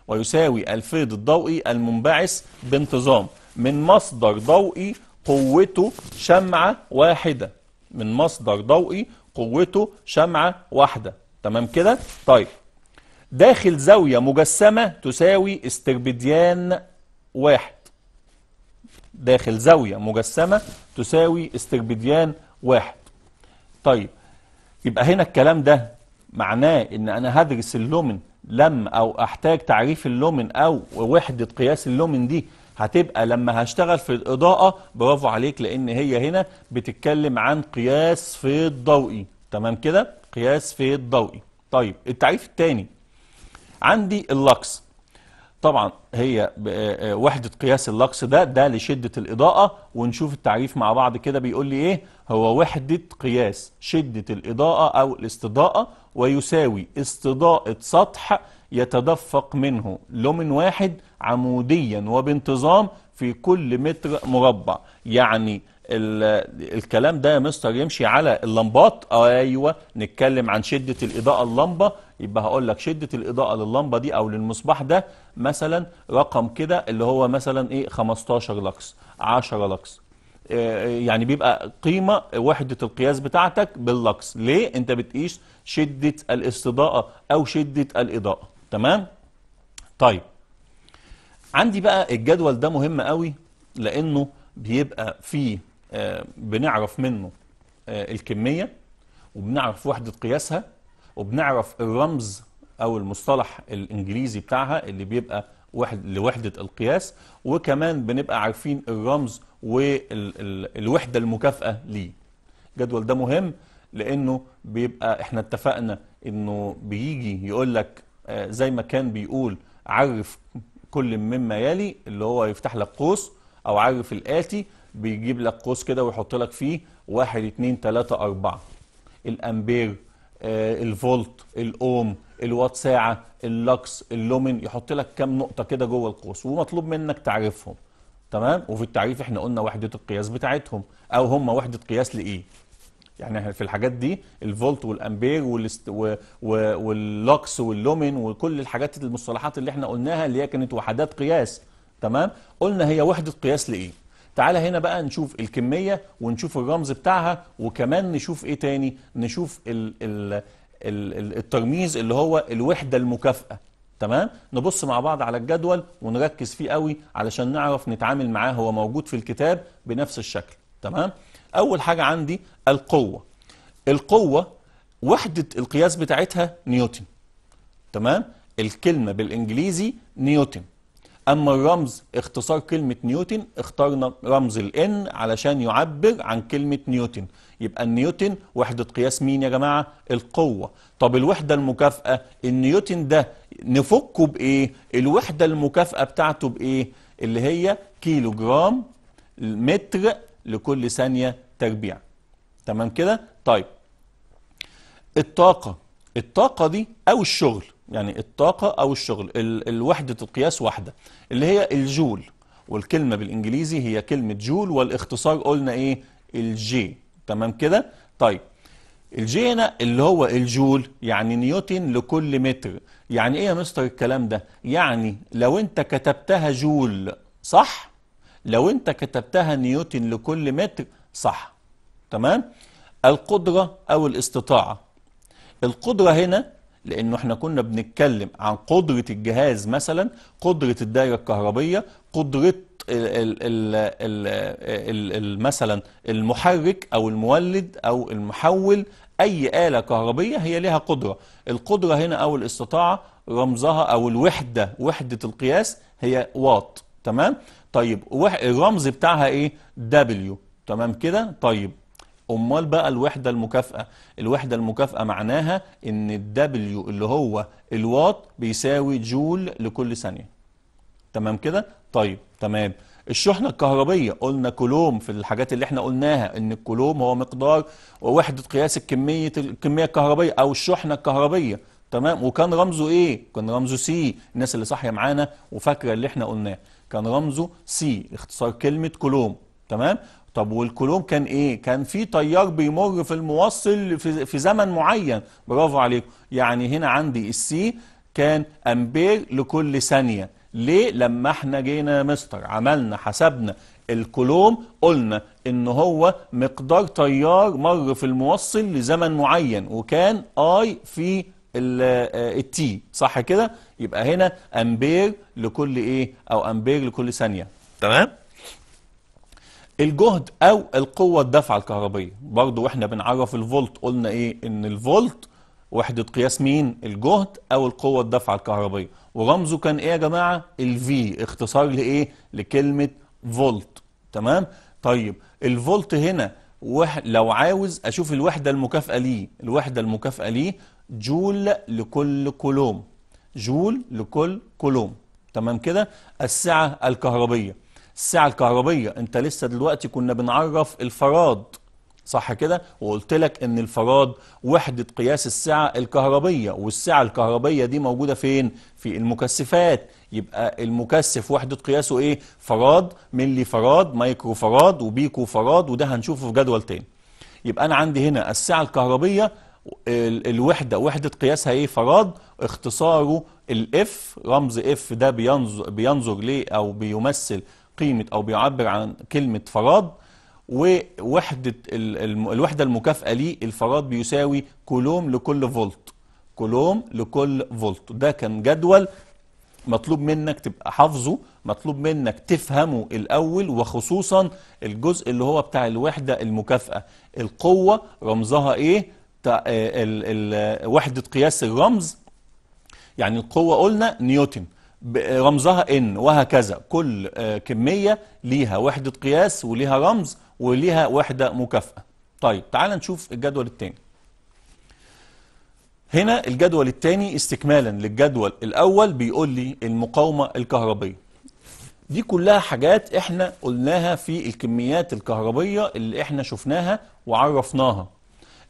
A: ويساوي الفيض الضوئي المنبعث بانتظام من مصدر ضوئي قوته شمعة واحدة من مصدر ضوئي قوته شمعة واحدة تمام كده طيب داخل زاوية مجسمة تساوي استربديان واحد داخل زاوية مجسمة تساوي استربديان واحد طيب يبقى هنا الكلام ده معناه ان انا هدرس اللومن لم او احتاج تعريف اللومن او وحدة قياس اللومن دي هتبقى لما هشتغل في الإضاءة برافو عليك لأن هي هنا بتتكلم عن قياس في الضوئي تمام كده قياس في الضوئي طيب التعريف الثاني عندي اللكس طبعا هي آه، آه، وحدة قياس اللقص ده ده لشدة الإضاءة ونشوف التعريف مع بعض كده بيقول لي إيه هو وحدة قياس شدة الإضاءة أو الاستضاءة ويساوي استضاءة سطح يتدفق منه لومن واحد عموديا وبانتظام في كل متر مربع يعني الكلام ده يا مستر يمشي على اللمبات ايوه نتكلم عن شده الاضاءه اللمبه يبقى هقول لك شده الاضاءه لللمبه دي او للمصباح ده مثلا رقم كده اللي هو مثلا ايه 15 لكس 10 لكس آه، يعني بيبقى قيمة وحدة القياس بتاعتك باللكس ليه؟ انت بتقيس شدة الاستضاءة او شدة الاضاءة تمام؟ طيب عندي بقى الجدول ده مهم قوي لانه بيبقى فيه آه، بنعرف منه آه، الكمية وبنعرف وحدة قياسها وبنعرف الرمز او المصطلح الانجليزي بتاعها اللي بيبقى واحد لوحده القياس وكمان بنبقى عارفين الرمز والوحده المكافئه ليه الجدول ده مهم لانه بيبقى احنا اتفقنا انه بيجي يقول لك آه، زي ما كان بيقول عرف كل مما يلي اللي هو يفتح لك قوس او عرف الاتي بيجيب لك قوس كده ويحط لك فيه واحد اتنين تلاتة اربعة الامبير آه، الفولت الاوم الوات ساعه اللكس اللومن يحط لك كام نقطه كده جوه القوس ومطلوب منك تعرفهم تمام وفي التعريف احنا قلنا وحده القياس بتاعتهم او هم وحده قياس لايه يعني في الحاجات دي الفولت والامبير والست و... و... واللوكس واللومن وكل الحاجات المصطلحات اللي احنا قلناها اللي هي كانت وحدات قياس تمام قلنا هي وحده قياس لايه تعالى هنا بقى نشوف الكمية ونشوف الرمز بتاعها وكمان نشوف ايه تاني نشوف ال ال ال الترميز اللي هو الوحدة المكافأة تمام نبص مع بعض على الجدول ونركز فيه قوي علشان نعرف نتعامل معاه هو موجود في الكتاب بنفس الشكل تمام اول حاجة عندي القوة القوة وحدة القياس بتاعتها نيوتن تمام الكلمة بالانجليزي نيوتن أما الرمز اختصار كلمة نيوتن اخترنا رمز الإن علشان يعبر عن كلمة نيوتن يبقى النيوتن وحدة قياس مين يا جماعة؟ القوة طب الوحدة المكافأة النيوتن ده نفكه بإيه؟ الوحدة المكافأة بتاعته بإيه؟ اللي هي كيلو جرام متر لكل ثانية تربيع تمام كده؟ طيب الطاقة الطاقة دي أو الشغل يعني الطاقة أو الشغل الوحدة القياس واحدة اللي هي الجول والكلمة بالإنجليزي هي كلمة جول والاختصار قلنا إيه الجي تمام كده طيب الجي هنا اللي هو الجول يعني نيوتن لكل متر يعني إيه يا مستر الكلام ده يعني لو أنت كتبتها جول صح لو أنت كتبتها نيوتن لكل متر صح تمام القدرة أو الاستطاعة القدرة هنا لانه احنا كنا بنتكلم عن قدره الجهاز مثلا قدره الدايره الكهربيه قدره مثلا المحرك او المولد او المحول اي آلة كهربية هي لها قدرة القدرة هنا او الاستطاعة رمزها او الوحدة وحدة القياس هي واط تمام طيب الرمز بتاعها ايه دبليو تمام كده طيب امال بقى الوحده المكافئه الوحده المكافئه معناها ان الدبليو اللي هو الواط بيساوي جول لكل ثانيه تمام كده طيب تمام الشحنه الكهربيه قلنا كولوم في الحاجات اللي احنا قلناها ان الكولوم هو مقدار ووحده قياس الكميه الكميه الكهربيه او الشحنه الكهربيه تمام وكان رمزه ايه كان رمزه سي الناس اللي صاحيه معانا وفاكره اللي احنا قلناه كان رمزه سي اختصار كلمه كولوم تمام طب والكولوم كان ايه كان في تيار بيمر في الموصل في, في زمن معين برافو عليكم، يعني هنا عندي السي كان امبير لكل ثانيه ليه لما احنا جينا يا مستر عملنا حسبنا الكولوم قلنا ان هو مقدار تيار مر في الموصل لزمن معين وكان اي في التي آه، صح كده يبقى هنا امبير لكل ايه او امبير لكل ثانيه تمام الجهد او القوه الدفع الكهربيه برضو واحنا بنعرف الفولت قلنا ايه ان الفولت وحده قياس مين الجهد او القوه الدفع الكهربيه ورمزه كان ايه يا جماعه الفي اختصار لايه لكلمه فولت تمام طيب الفولت هنا وح... لو عاوز اشوف الوحده المكافئه ليه الوحده المكافئه ليه جول لكل كولوم جول لكل كولوم تمام كده السعه الكهربيه الساعة الكهربية انت لسه دلوقتي كنا بنعرف الفراد صح كده وقلت لك ان الفراد وحدة قياس الساعة الكهربية والساعة الكهربية دي موجودة فين في المكثفات يبقى المكثف وحدة قياسه ايه فراد ملي فراد مايكرو فراد وبيكو فراد وده هنشوفه في جدول تاني يبقى انا عندي هنا الساعة الكهربية الوحدة وحدة قياسها ايه فراد اختصاره الاف رمز اف ده بينظر, بينظر ليه او بيمثل قيمة أو بيعبر عن كلمة فراد ووحدة الوحدة المكافئه ليه الفراد بيساوي كولوم لكل فولت كولوم لكل فولت ده كان جدول مطلوب منك تبقى حافظه مطلوب منك تفهمه الأول وخصوصا الجزء اللي هو بتاع الوحدة المكافئه القوة رمزها إيه وحدة قياس الرمز يعني القوة قلنا نيوتن رمزها ان وهكذا كل آه، كميه ليها وحده قياس وليها رمز وليها وحده مكافاه طيب تعال نشوف الجدول الثاني هنا الجدول الثاني استكمالا للجدول الاول بيقول لي المقاومه الكهربيه دي كلها حاجات احنا قلناها في الكميات الكهربيه اللي احنا شفناها وعرفناها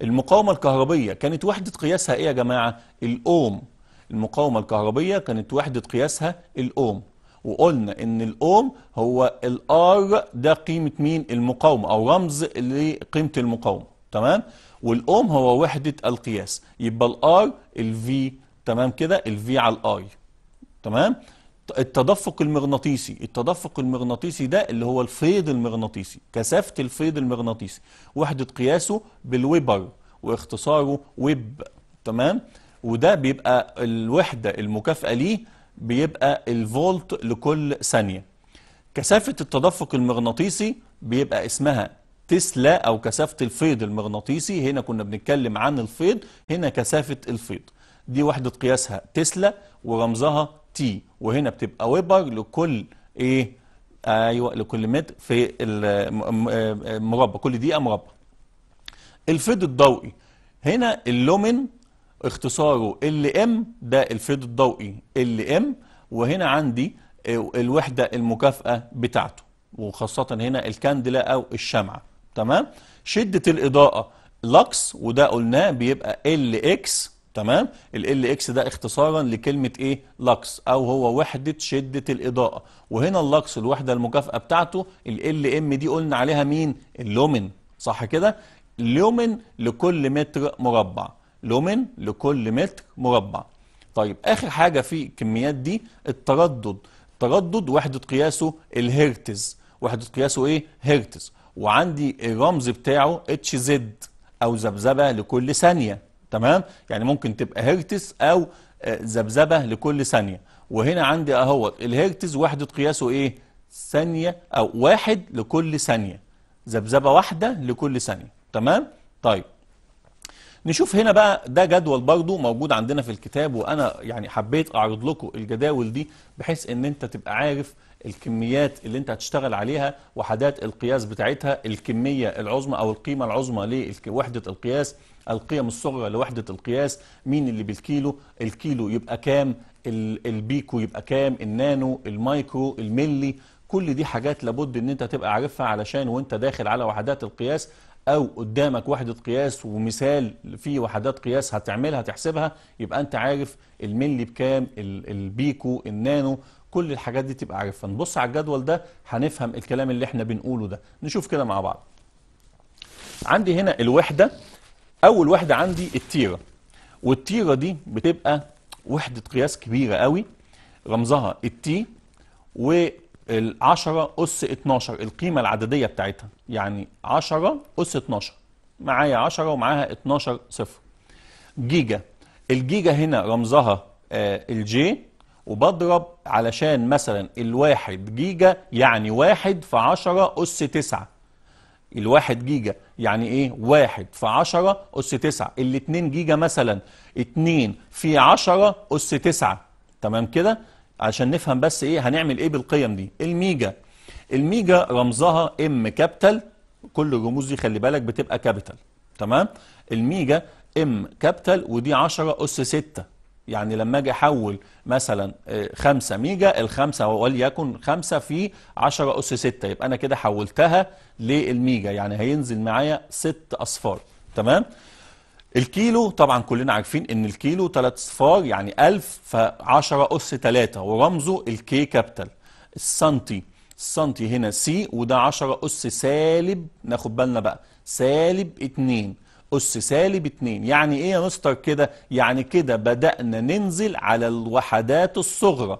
A: المقاومه الكهربيه كانت وحده قياسها ايه يا جماعه الاوم المقاومة الكهربية كانت وحدة قياسها الأوم وقلنا ان الاوم هو الار ده قيمه مين المقاومه او رمز لقيمه المقاومه تمام والاوم هو وحده القياس يبقى الار الفي تمام كده الفي على الاي تمام التدفق المغناطيسي التدفق المغناطيسي ده اللي هو الفيض المغناطيسي كثافه الفيض المغناطيسي وحده قياسه بالويبر واختصاره ويب تمام وده بيبقى الوحدة المكافأة ليه بيبقى الفولت لكل ثانية كثافة التدفق المغناطيسي بيبقى اسمها تسلا أو كثافة الفيض المغناطيسي هنا كنا بنتكلم عن الفيض هنا كثافة الفيض دي وحدة قياسها تسلا ورمزها تي وهنا بتبقى ويبر لكل ايه ايوه لكل متر في المربع آه، كل دقيقه مربع الفيض الضوئي هنا اللومن اختصاره ال ام ده الفيض الضوئي ال ام وهنا عندي الوحدة المكافأة بتاعته وخاصة هنا الكاندلا أو الشمعة تمام شدة الإضاءة لكس وده قلناه بيبقى ال اكس تمام ال ال اكس ده اختصارا لكلمة ايه لكس او هو وحدة شدة الاضاءة وهنا اللكس الوحدة المكافأة بتاعته ال ال ام دي قلنا عليها مين اللومن صح كده لومن لكل متر مربع لومن لكل متر مربع طيب آخر حاجة في الكميات دي التردد التردد وحدة قياسه الهرتز وحدة قياسه إيه؟ هرتز وعندي الرمز بتاعه اتش زد أو ذبذبة لكل ثانية تمام؟ يعني ممكن تبقى هرتز أو آه، ذبذبة لكل ثانية وهنا عندي أهوت الهرتز وحدة قياسه إيه؟ ثانية أو واحد لكل ثانية ذبذبة واحدة لكل ثانية تمام؟ طيب نشوف هنا بقى ده جدول برضو موجود عندنا في الكتاب وانا يعني حبيت اعرض لكم الجداول دي بحيث ان انت تبقى عارف الكميات اللي انت هتشتغل عليها وحدات القياس بتاعتها الكمية العظمى او القيمة العظمى لوحدة القياس القيم الصغرى لوحدة القياس مين اللي بالكيلو الكيلو يبقى كام البيكو يبقى كام النانو المايكرو الملي كل دي حاجات لابد ان انت تبقى عارفها علشان وانت داخل على وحدات القياس او قدامك وحده قياس ومثال في وحدات قياس هتعملها تحسبها يبقى انت عارف الملي بكام البيكو النانو كل الحاجات دي تبقى عارفها نبص على الجدول ده هنفهم الكلام اللي احنا بنقوله ده نشوف كده مع بعض عندي هنا الوحده اول وحده عندي التيره والتيره دي بتبقى وحده قياس كبيره قوي رمزها التي ال10 أس 12 القيمة العددية بتاعتها يعني 10 أس 12 معايا 10 ومعاها 12 صفر جيجا الجيجا هنا رمزها آه، الجي وبضرب علشان مثلا الواحد جيجا يعني واحد في 10 أس 9 الواحد جيجا يعني ايه واحد في 10 أس 9 2 جيجا مثلا 2 في 10 أس 9 تمام كده عشان نفهم بس ايه هنعمل ايه بالقيم دي الميجا الميجا رمزها ام كابيتال كل الرموز دي خلي بالك بتبقى كابيتال تمام الميجا ام كابيتال ودي 10 اس 6 يعني لما اجي احول مثلا 5 آه، ميجا ال 5 وليكن 5 في 10 اس 6 يبقى انا كده حولتها للميجا يعني هينزل معايا 6 اصفار تمام الكيلو طبعا كلنا عارفين ان الكيلو ثلاث اصفار يعني 1000 ف10 اس 3 ورمزه الكي كابيتال السنتي السنتي هنا سي وده 10 اس سالب ناخد بالنا بقى سالب 2 اس سالب 2 يعني ايه يا مستر كده يعني كده بدأنا ننزل على الوحدات الصغرى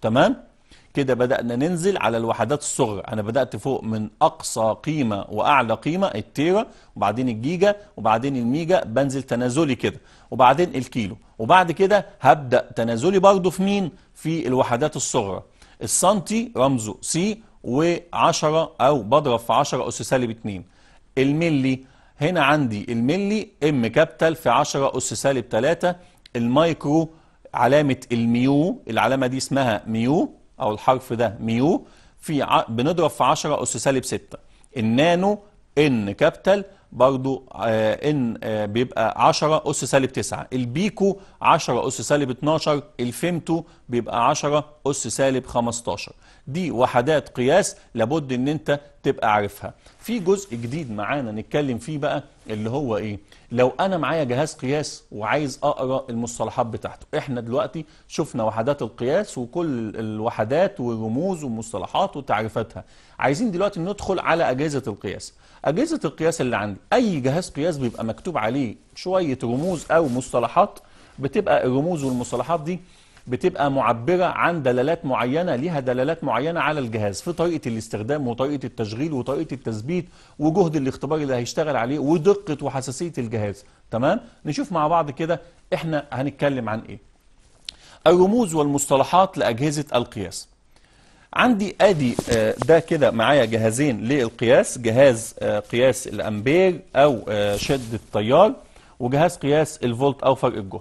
A: تمام كده بدأنا ننزل على الوحدات الصغرى أنا بدأت فوق من أقصى قيمة وأعلى قيمة التيرا وبعدين الجيجا وبعدين الميجا بنزل تنازلي كده وبعدين الكيلو وبعد كده هبدأ تنازلي برضه في مين في الوحدات الصغرى السنتي رمزه سي و10 أو بضرب في 10 أس سالب 2 الملي هنا عندي الملي ام كابتل في 10 أس سالب 3 المايكرو علامة الميو العلامة دي اسمها ميو او الحرف ده ميو في ع... بنضرب في 10 اس سالب 6 النانو ان كابيتال برضو آه ان آه بيبقى 10 اس سالب 9 البيكو 10 اس سالب 12 الفيمتو بيبقى 10 اس سالب 15 دي وحدات قياس لابد ان انت تبقى عارفها في جزء جديد معانا نتكلم فيه بقى اللي هو ايه لو انا معايا جهاز قياس وعايز اقرا المصطلحات بتاعته احنا دلوقتي شفنا وحدات القياس وكل الوحدات والرموز والمصطلحات وتعريفاتها عايزين دلوقتي ندخل على اجهزه القياس اجهزه القياس اللي عندي اي جهاز قياس بيبقى مكتوب عليه شويه رموز او مصطلحات بتبقى الرموز والمصطلحات دي بتبقى معبرة عن دلالات معينة ليها دلالات معينة على الجهاز في طريقة الاستخدام وطريقة التشغيل وطريقة التثبيت وجهد الاختبار اللي هيشتغل عليه ودقة وحساسية الجهاز تمام نشوف مع بعض كده احنا هنتكلم عن ايه الرموز والمصطلحات لأجهزة القياس عندي ادي آه، ده كده معايا جهازين للقياس جهاز آه، قياس الامبير او آه، شدة التيار وجهاز قياس الفولت او فرق الجهد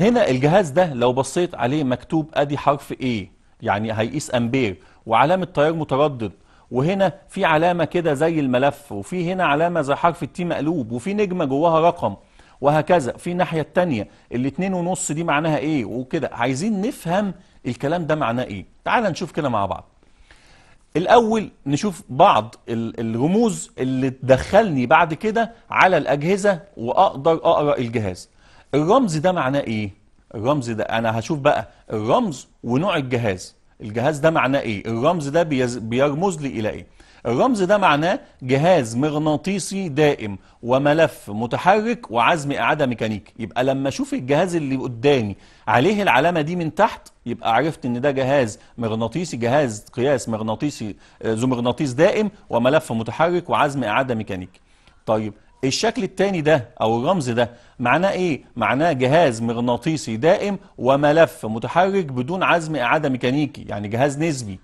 A: هنا الجهاز ده لو بصيت عليه مكتوب ادي حرف A يعني هيقيس امبير وعلامه تيار متردد وهنا في علامه كده زي الملف وفي هنا علامه زي حرف التي مقلوب وفي نجمه جواها رقم وهكذا في الناحيه الثانيه الاتنين ونص دي معناها ايه وكده عايزين نفهم الكلام ده معناه ايه تعال نشوف كده مع بعض الاول نشوف بعض الرموز اللي تدخلني بعد كده على الاجهزه واقدر اقرا الجهاز الرمز ده معناه ايه الرمز ده انا هشوف بقى الرمز ونوع الجهاز الجهاز ده معناه ايه الرمز ده بيز... بيرمز لي الى ايه الرمز ده معناه جهاز مغناطيسي دائم وملف متحرك وعزم اعاده ميكانيكي يبقى لما اشوف الجهاز اللي قدامي عليه العلامه دي من تحت يبقى عرفت ان ده جهاز مغناطيسي جهاز قياس مغناطيسي ذو آه، مغناطيس دائم وملف متحرك وعزم اعاده ميكانيكي طيب الشكل الثاني ده او الرمز ده معناه ايه معناه جهاز مغناطيسي دائم وملف متحرك بدون عزم اعاده ميكانيكي يعني جهاز نسبي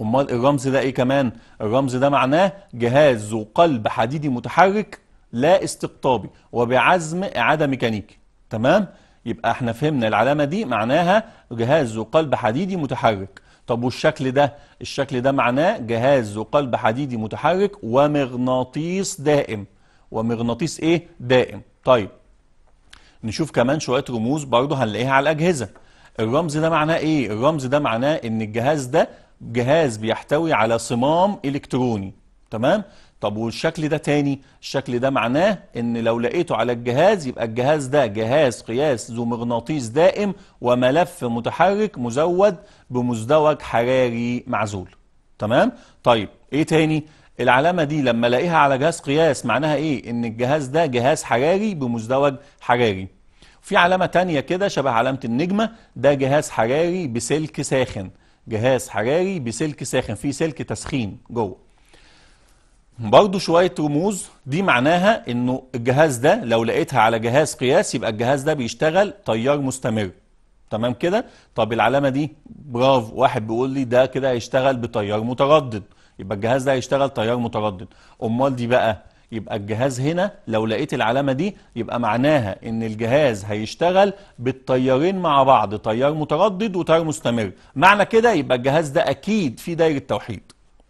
A: امال الرمز ده ايه كمان الرمز ده معناه جهاز ذو قلب حديدي متحرك لا استقطابي وبعزم اعاده ميكانيكي تمام يبقى احنا فهمنا العلامه دي معناها جهاز ذو قلب حديدي متحرك طب والشكل ده الشكل ده معناه جهاز ذو قلب حديدي متحرك ومغناطيس دائم ومغناطيس ايه دائم طيب نشوف كمان شويه رموز برضه هنلاقيها على الاجهزه الرمز ده معناه ايه الرمز ده معناه ان الجهاز ده جهاز بيحتوي على صمام الكتروني تمام طب والشكل ده تاني الشكل ده معناه ان لو لقيته على الجهاز يبقى الجهاز ده جهاز قياس ذو مغناطيس دائم وملف متحرك مزود بمزدوج حراري معزول تمام طيب ايه تاني العلامة دي لما الاقيها على جهاز قياس معناها ايه ان الجهاز ده جهاز حراري بمزدوج حراري في علامة تانية كده شبه علامة النجمة ده جهاز حراري بسلك ساخن جهاز حراري بسلك ساخن في سلك تسخين جوه برضو شوية رموز دي معناها انه الجهاز ده لو لقيتها على جهاز قياس يبقى الجهاز ده بيشتغل تيار مستمر تمام كده طب العلامة دي براف واحد بيقول لي ده كده هيشتغل بتيار متردد يبقى الجهاز ده هيشتغل تيار متردد امال دي بقى يبقى الجهاز هنا لو لقيت العلامة دي يبقى معناها ان الجهاز هيشتغل بالتيارين مع بعض تيار متردد وتيار مستمر معنى كده يبقى الجهاز ده اكيد في دايرة توحيد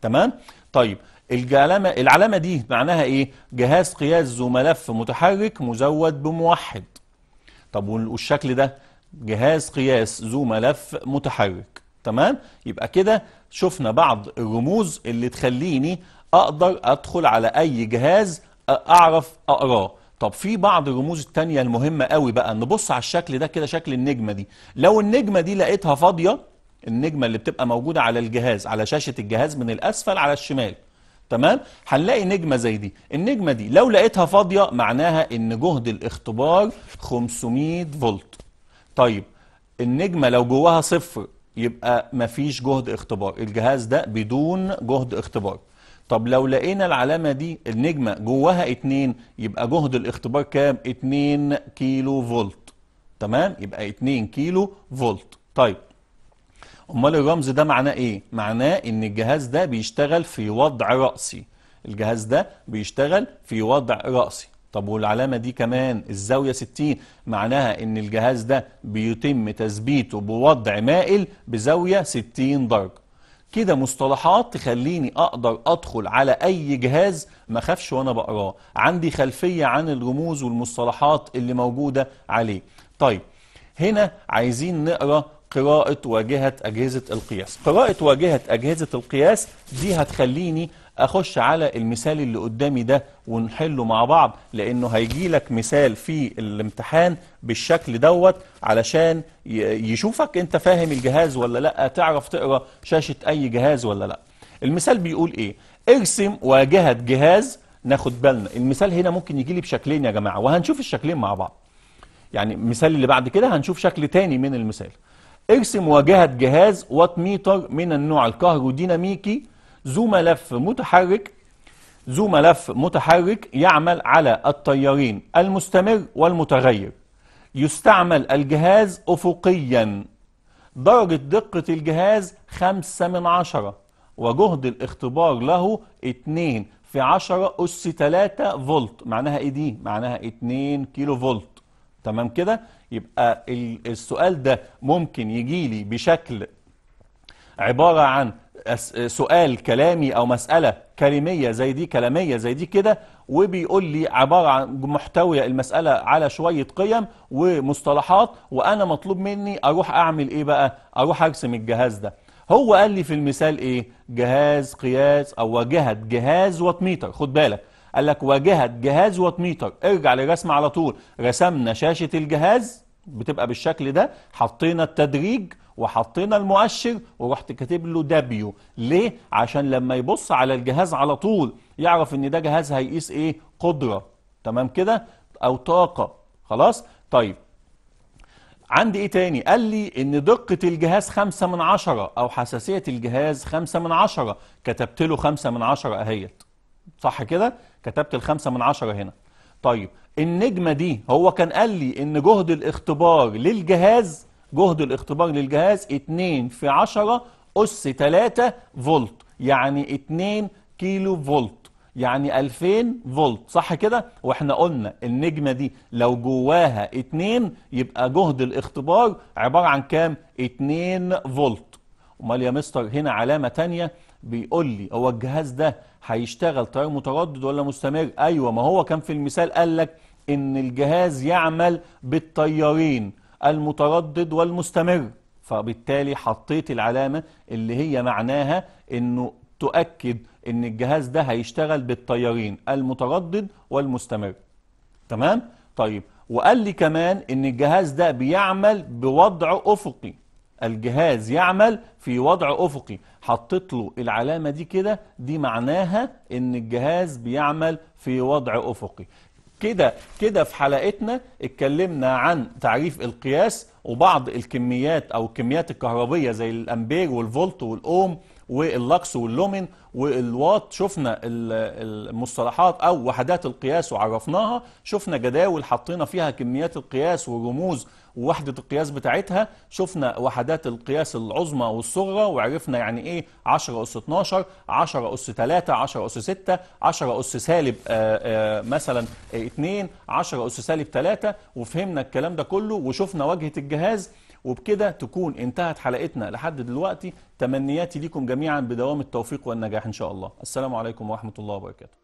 A: تمام طيب العلامة, العلامة دي معناها ايه جهاز قياس ذو ملف متحرك مزود بموحد طب والشكل ده جهاز قياس ذو ملف متحرك تمام يبقى كده شفنا بعض الرموز اللي تخليني اقدر ادخل على اي جهاز اعرف اقراه طب في بعض الرموز التانية المهمة قوي بقى نبص على الشكل ده كده شكل النجمة دي لو النجمة دي لقيتها فاضية النجمة اللي بتبقى موجودة على الجهاز على شاشة الجهاز من الأسفل على الشمال تمام هنلاقي نجمة زي دي النجمة دي لو لقيتها فاضية معناها ان جهد الاختبار 500 فولت طيب النجمة لو جواها صفر يبقى مفيش جهد اختبار الجهاز ده بدون جهد اختبار طب لو لقينا العلامة دي النجمة جواها 2 يبقى جهد الاختبار كام 2 كيلو فولت تمام يبقى 2 كيلو فولت طيب امال الرمز ده معناه ايه معناه ان الجهاز ده بيشتغل في وضع رأسي الجهاز ده بيشتغل في وضع رأسي طب والعلامة دي كمان الزاوية 60 معناها ان الجهاز ده بيتم تثبيته بوضع مائل بزاوية 60 درجة كده مصطلحات تخليني اقدر ادخل على اي جهاز ما اخافش وانا بقراه عندي خلفية عن الرموز والمصطلحات اللي موجودة عليه طيب هنا عايزين نقرا قراءة واجهة أجهزة القياس قراءة واجهة أجهزة القياس دي هتخليني أخش على المثال اللي قدامي ده ونحله مع بعض لأنه هيجي لك مثال في الامتحان بالشكل دوت علشان يشوفك أنت فاهم الجهاز ولا لأ تعرف تقرأ شاشة أي جهاز ولا لأ المثال بيقول إيه ارسم واجهة جهاز ناخد بالنا المثال هنا ممكن يجي لي بشكلين يا جماعة وهنشوف الشكلين مع بعض يعني المثال اللي بعد كده هنشوف شكل تاني من المثال ارسم واجهة جهاز وات ميتر من النوع الكهروديناميكي ذو ملف متحرك ذو ملف متحرك يعمل على التيارين المستمر والمتغير يستعمل الجهاز أفقيا درجة دقة الجهاز خمسة من عشرة وجهد الاختبار له اتنين في عشرة أس تلاتة فولت معناها إيه دي؟ معناها اتنين كيلو فولت تمام كده؟ يبقى السؤال ده ممكن يجي لي بشكل عبارة عن سؤال كلامي أو مسألة كلمية زي دي كلامية زي دي كده وبيقول لي عبارة عن محتوية المسألة على شوية قيم ومصطلحات وأنا مطلوب مني أروح أعمل إيه بقى أروح أرسم الجهاز ده هو قال لي في المثال إيه جهاز قياس أو واجهة جهاز واتميتر خد بالك قال لك واجهة جهاز واتميتر ارجع للرسم على طول رسمنا شاشة الجهاز بتبقى بالشكل ده حطينا التدريج وحطينا المؤشر ورحت كاتب له دبليو ليه عشان لما يبص على الجهاز على طول يعرف ان ده جهاز هيقيس ايه قدره تمام كده او طاقه خلاص طيب عندي ايه تاني قال لي ان دقة الجهاز خمسة من عشرة او حساسية الجهاز خمسة من عشرة كتبت له خمسة من عشرة اهيت صح كده كتبت الخمسة من عشرة هنا طيب النجمة دي هو كان قال لي ان جهد الاختبار للجهاز جهد الاختبار للجهاز 2 في 10 أس 3 فولت يعني 2 كيلو فولت يعني 2000 فولت صح كده واحنا قلنا النجمه دي لو جواها 2 يبقى جهد الاختبار عباره عن كام 2 فولت امال يا مستر هنا علامه ثانيه بيقول لي هو الجهاز ده هيشتغل تيار متردد ولا مستمر ايوه ما هو كان في المثال قال لك ان الجهاز يعمل بالتيارين المتردد والمستمر فبالتالي حطيت العلامة اللي هي معناها انه تؤكد ان الجهاز ده هيشتغل بالتيارين المتردد والمستمر تمام طيب وقال لي كمان ان الجهاز ده بيعمل بوضع افقي الجهاز يعمل في وضع أفقي حطيت له العلامة دي كده دي معناها ان الجهاز بيعمل في وضع أفقي كده كده في حلقتنا اتكلمنا عن تعريف القياس وبعض الكميات أو الكميات الكهربية زي الأمبير والفولت والأوم واللكس واللومن والواط شفنا المصطلحات أو وحدات القياس وعرفناها شفنا جداول حطينا فيها كميات القياس والرموز ووحدة القياس بتاعتها شفنا وحدات القياس العظمى والصغرى وعرفنا يعني ايه 10 أس 12 10 أس 3 10 أس 6 10 أس سالب آآ آه، آآ آه، مثلا 2 10 أس سالب 3 وفهمنا الكلام ده كله وشفنا واجهة الجهاز وبكده تكون انتهت حلقتنا لحد دلوقتي تمنياتي ليكم جميعا بدوام التوفيق والنجاح ان شاء الله السلام عليكم ورحمة الله وبركاته